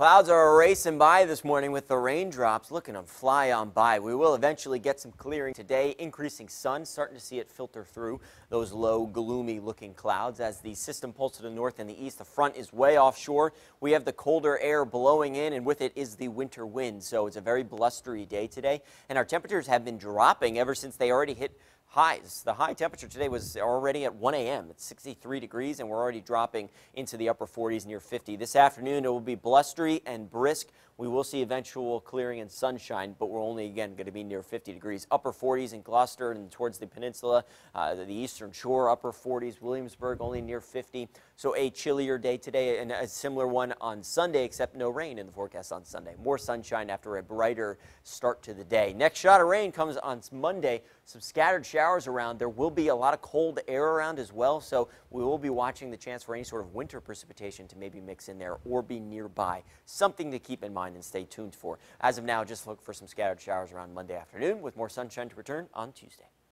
Clouds are racing by this morning with the raindrops looking to fly on by. We will eventually get some clearing today. Increasing sun, starting to see it filter through those low, gloomy looking clouds as the system pulls to the north and the east. The front is way offshore. We have the colder air blowing in, and with it is the winter wind. So it's a very blustery day today, and our temperatures have been dropping ever since they already hit highs. The high temperature today was already at 1 a.m. It's 63 degrees, and we're already dropping into the upper 40s near 50. This afternoon, it will be blustery and brisk we will see eventual clearing and sunshine, but we're only again going to be near 50 degrees. Upper 40s in Gloucester and towards the peninsula, uh, the eastern shore, upper 40s. Williamsburg only near 50. So a chillier day today and a similar one on Sunday, except no rain in the forecast on Sunday. More sunshine after a brighter start to the day. Next shot of rain comes on Monday. Some scattered showers around. There will be a lot of cold air around as well, so we will be watching the chance for any sort of winter precipitation to maybe mix in there or be nearby. Something to keep in mind and stay tuned for. As of now, just look for some scattered showers around Monday afternoon with more sunshine to return on Tuesday.